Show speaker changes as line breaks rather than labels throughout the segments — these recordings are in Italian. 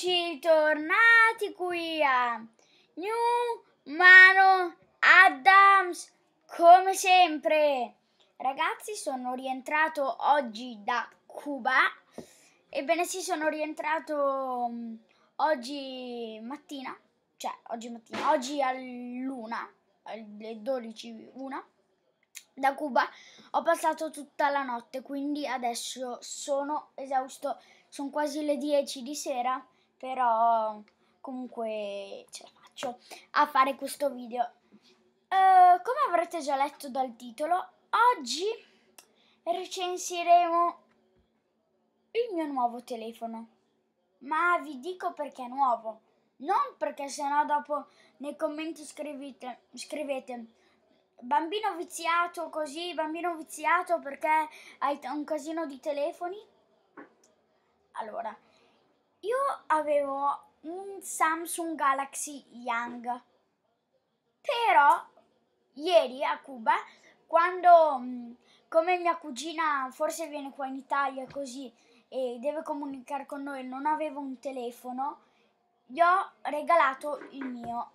Eccoci tornati qui a New Mano Adams come sempre. Ragazzi, sono rientrato oggi da Cuba. Ebbene sì, sono rientrato mm, oggi mattina, cioè oggi mattina, oggi all'una, alle 12:01 da Cuba. Ho passato tutta la notte, quindi adesso sono esausto sono quasi le 10 di sera però comunque ce la faccio a fare questo video. Uh, come avrete già letto dal titolo, oggi recensiremo il mio nuovo telefono. Ma vi dico perché è nuovo, non perché sennò dopo nei commenti scrivete, scrivete bambino viziato così, bambino viziato perché hai un casino di telefoni. Allora, io avevo un Samsung Galaxy Young, però ieri a Cuba, quando mm, come mia cugina forse viene qua in Italia così e deve comunicare con noi, non avevo un telefono, gli ho regalato il mio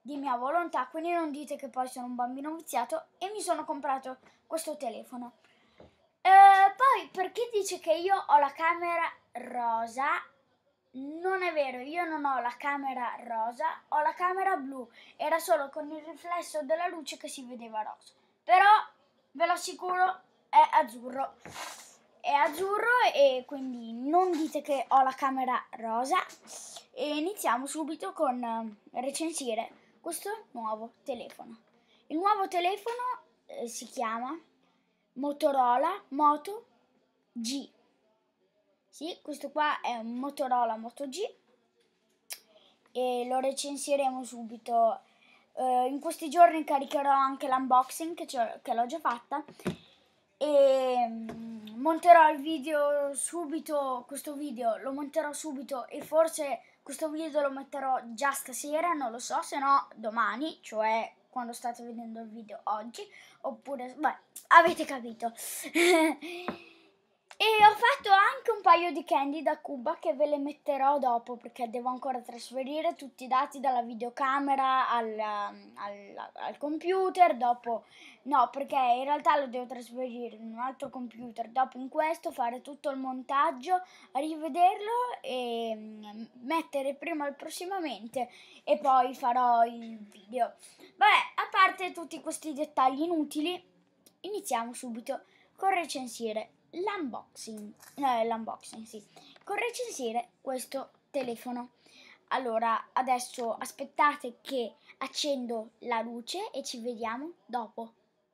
di mia volontà, quindi non dite che poi sono un bambino viziato e mi sono comprato questo telefono. Eh, poi per chi dice che io ho la camera rosa non è vero, io non ho la camera rosa, ho la camera blu. Era solo con il riflesso della luce che si vedeva rosa. Però ve lo assicuro, è azzurro. È azzurro e quindi non dite che ho la camera rosa. E iniziamo subito con eh, recensire questo nuovo telefono. Il nuovo telefono eh, si chiama Motorola Moto G sì, questo qua è un Motorola Moto G e lo recensiremo subito. Eh, in questi giorni caricherò anche l'unboxing che, che l'ho già fatta e mm, monterò il video subito, questo video lo monterò subito e forse questo video lo metterò già stasera, non lo so, se no domani, cioè quando state vedendo il video oggi, oppure, beh, avete capito. E ho fatto anche un paio di candy da Cuba che ve le metterò dopo perché devo ancora trasferire tutti i dati dalla videocamera al, um, al, al computer, dopo no perché in realtà lo devo trasferire in un altro computer, dopo in questo fare tutto il montaggio, rivederlo e mm, mettere prima il prossimamente e poi farò il video. Vabbè, a parte tutti questi dettagli inutili, iniziamo subito con recensire l'unboxing, eh, l'unboxing sì, con recensire questo telefono. Allora, adesso aspettate che accendo la luce e ci vediamo dopo.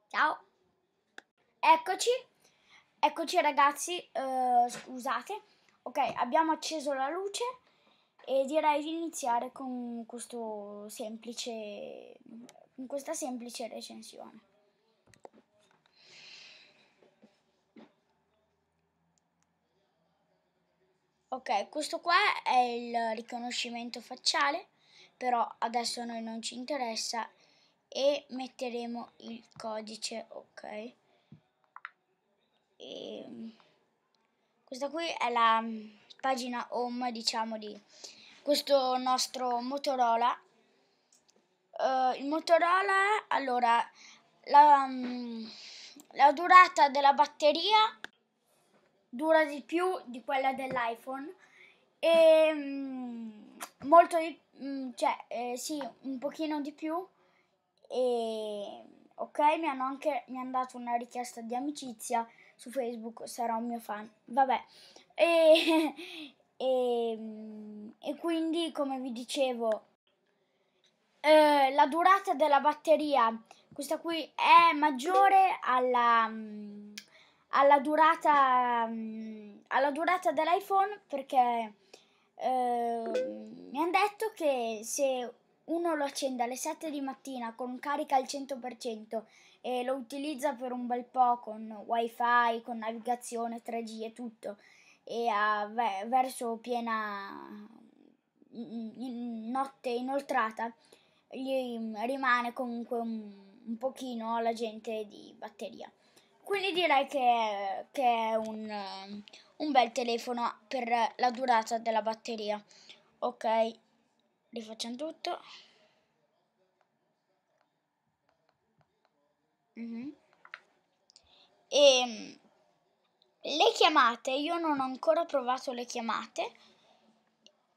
Ciao! Eccoci, eccoci ragazzi, uh, scusate. Ok, abbiamo acceso la luce e direi di iniziare con, questo semplice, con questa semplice recensione. Ok, questo qua è il riconoscimento facciale, però adesso a noi non ci interessa e metteremo il codice, ok? E ehm, questa qui è la pagina home, diciamo, di questo nostro Motorola. Uh, il Motorola, allora, la, mm, la durata della batteria dura di più di quella dell'iPhone e mm, molto di, mm, cioè eh, sì, un pochino di più e ok, mi hanno anche mi hanno dato una richiesta di amicizia su Facebook, sarà un mio fan. Vabbè. E, e, mm, e quindi come vi dicevo eh, la durata della batteria questa qui è maggiore alla alla durata, mm, alla durata dell'iPhone perché eh, mi hanno detto che se uno lo accende alle 7 di mattina con carica al 100% e lo utilizza per un bel po' con wifi, con navigazione, 3G e tutto e a, beh, verso piena mm, mm, notte inoltrata gli rimane comunque un, un pochino alla gente di batteria. Quindi direi che, che è un, un bel telefono per la durata della batteria. Ok, rifacciamo tutto. Mm-hmm. Ehm, e le chiamate, io non ho ancora provato le chiamate.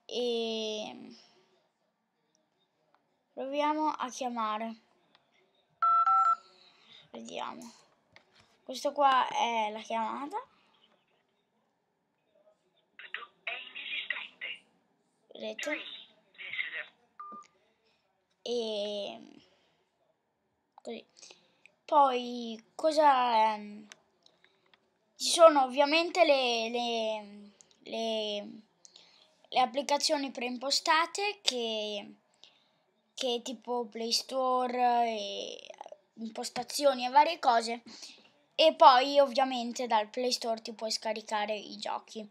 E ehm, proviamo a chiamare. Vediamo. Questo qua è la chiamata. Vedete? E così. Poi cosa ehm, ci sono ovviamente le, le, le, le applicazioni preimpostate che, che tipo Play Store e impostazioni e varie cose e poi ovviamente dal Play Store ti puoi scaricare i giochi.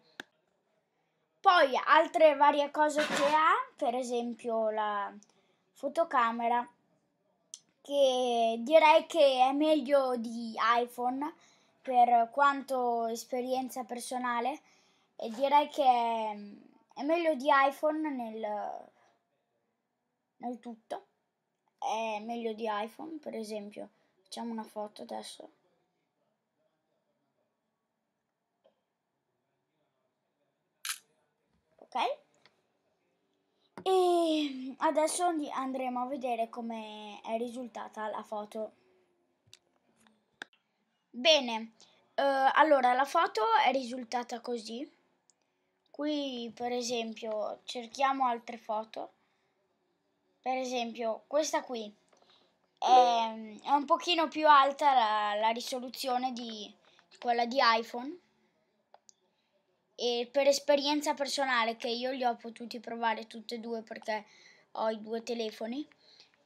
Poi altre varie cose che ha, per esempio la fotocamera, che direi che è meglio di iPhone per quanto esperienza personale e direi che è, meglio di iPhone nel, nel tutto. È meglio di iPhone, per esempio. Facciamo una foto adesso. ok? E ehm, adesso andremo a vedere come è risultata la foto. Bene, eh, allora la foto è risultata così. Qui per esempio cerchiamo altre foto. Per esempio questa qui è, ehm, è un pochino più alta la, la risoluzione di quella di iPhone e per esperienza personale che io li ho potuti provare tutti e due perché ho i due telefoni,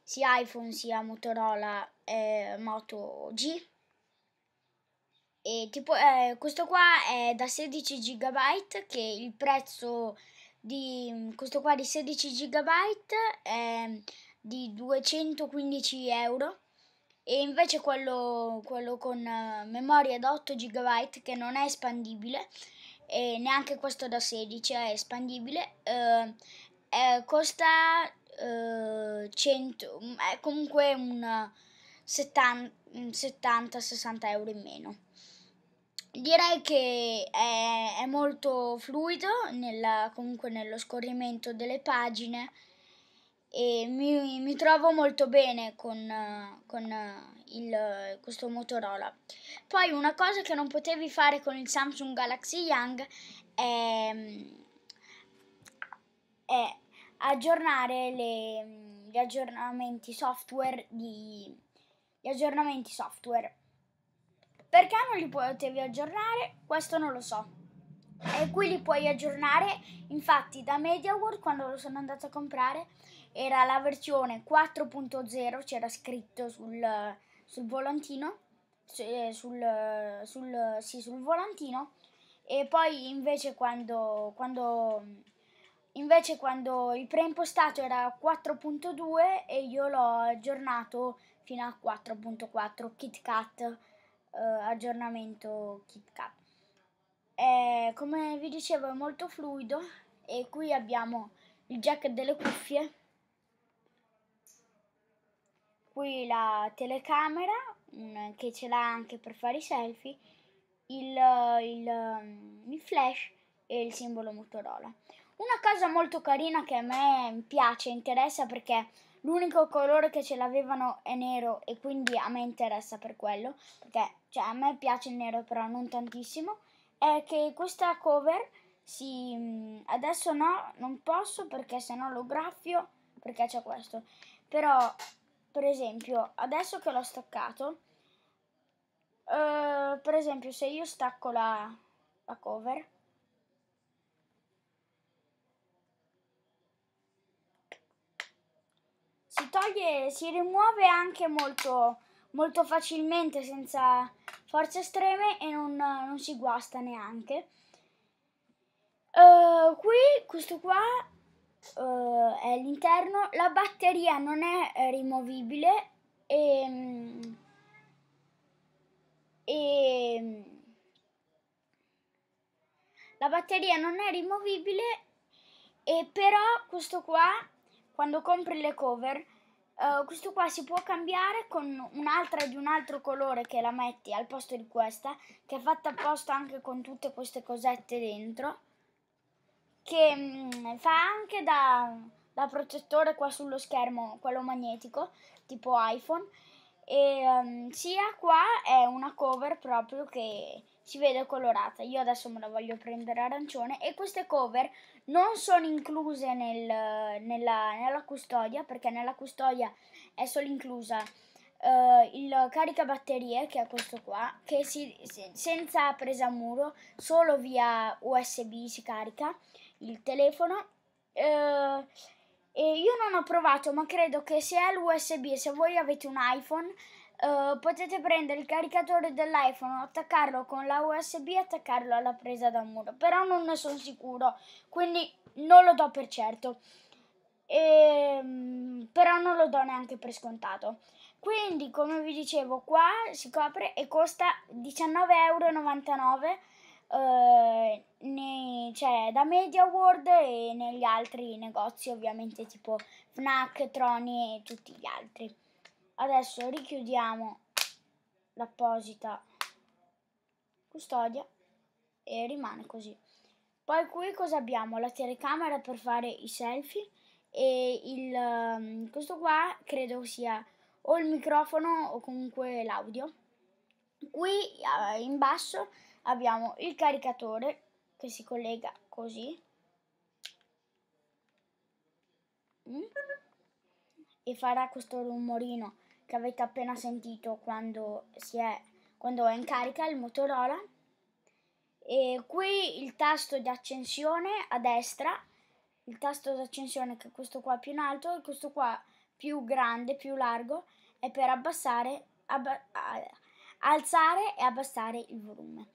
sia iPhone sia Motorola eh, Moto G. E tipo, eh, questo qua è da 16 GB che il prezzo di questo qua di 16 GB è di 215 euro e invece quello, quello con eh, memoria da 8 GB che non è espandibile e neanche questo da 16 è espandibile eh, eh, costa eh, mm, è comunque un 70-60 euro in meno direi che è, è molto fluido nella, comunque nello scorrimento delle pagine e mi, mi trovo molto bene con, con il, questo Motorola. Poi una cosa che non potevi fare con il Samsung Galaxy Young è, è aggiornare le, gli aggiornamenti software di, gli aggiornamenti software. Perché non li potevi aggiornare? Questo non lo so e qui li puoi aggiornare. Infatti, da MediaWorld quando lo sono andato a comprare era la versione 4.0, c'era scritto sul, sul volantino. Eh, sul, sul, sì, sul volantino. E poi invece quando, quando, invece quando il preimpostato era 4.2 e io l'ho aggiornato fino a 4.4 KitKat, eh, aggiornamento KitKat. Eh, come vi dicevo è molto fluido e qui abbiamo il jack delle cuffie qui la telecamera mm, che ce l'ha anche per fare i selfie il, il, mm, il flash e il simbolo Motorola una cosa molto carina che a me piace, interessa perché l'unico colore che ce l'avevano è nero e quindi a me interessa per quello, perché cioè, a me piace il nero però non tantissimo è che questa cover si mm, adesso no, non posso perché se no lo graffio perché c'è questo. Però per esempio, adesso che l'ho staccato eh, per esempio, se io stacco la, la cover si toglie, si rimuove anche molto, molto facilmente senza forze estreme e non, non si guasta neanche. Uh, qui, questo qua uh, è l'interno, la batteria non è eh, rimovibile e, mm, e mm, la batteria non è rimovibile e però questo qua quando compri le cover Uh, questo qua si può cambiare con un'altra di un altro colore che la metti al posto di questa, che è fatta apposta anche con tutte queste cosette dentro, che mh, mm, fa anche da, da protettore qua sullo schermo, quello magnetico, tipo iPhone, e um, sia qua è una cover proprio che si vede colorata io adesso me la voglio prendere arancione e queste cover non sono incluse nel, nella, nella, custodia perché nella custodia è solo inclusa uh, il caricabatterie che è questo qua che si, senza presa a muro solo via usb si carica il telefono uh, e io non ho provato, ma credo che se è l'USB se voi avete un iPhone, eh, potete prendere il caricatore dell'iPhone, attaccarlo con la USB e attaccarlo alla presa da muro. Però non ne sono sicuro, quindi non lo do per certo. E, ehm, però non lo do neanche per scontato. Quindi, come vi dicevo, qua si copre e costa 19,99 eh, nei, cioè, da Media World e negli altri negozi ovviamente tipo Fnac, Troni e tutti gli altri. Adesso richiudiamo l'apposita custodia e rimane così. Poi qui cosa abbiamo? La telecamera per fare i selfie e il, ehm, questo qua credo sia o il microfono o comunque l'audio. Qui eh, in basso abbiamo il caricatore che si collega così mm? e farà questo rumorino che avete appena sentito quando, è, quando è in carica il Motorola e qui il tasto di accensione a destra il tasto di accensione che è questo qua più in alto e questo qua più grande, più largo è per abbassare, abba alzare e abbassare il volume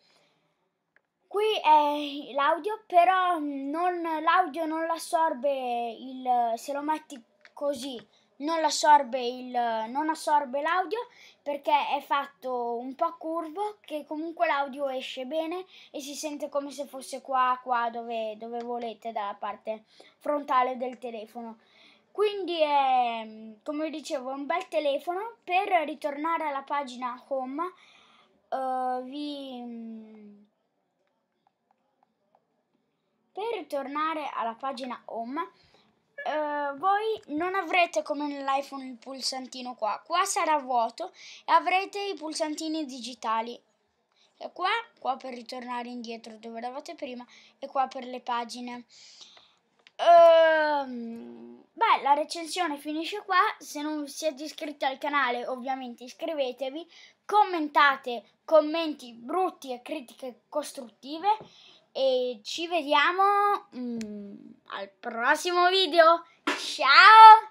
qui è l'audio, però l'audio non l'assorbe il, se lo metti così, non assorbe il, non assorbe l'audio perché è fatto un po' curvo che comunque l'audio esce bene e si sente come se fosse qua, qua dove, dove volete dalla parte frontale del telefono. Quindi è, come dicevo, un bel telefono. Per ritornare alla pagina home, uh, vi per tornare alla pagina home eh, voi non avrete come nell'iPhone il pulsantino qua, qua sarà vuoto e avrete i pulsantini digitali e qua, qua per ritornare indietro dove eravate prima e qua per le pagine. Ehm, beh, la recensione finisce qua, se non siete iscritti al canale ovviamente iscrivetevi, commentate commenti brutti e critiche costruttive e ci vediamo mm, al prossimo video. Ciao!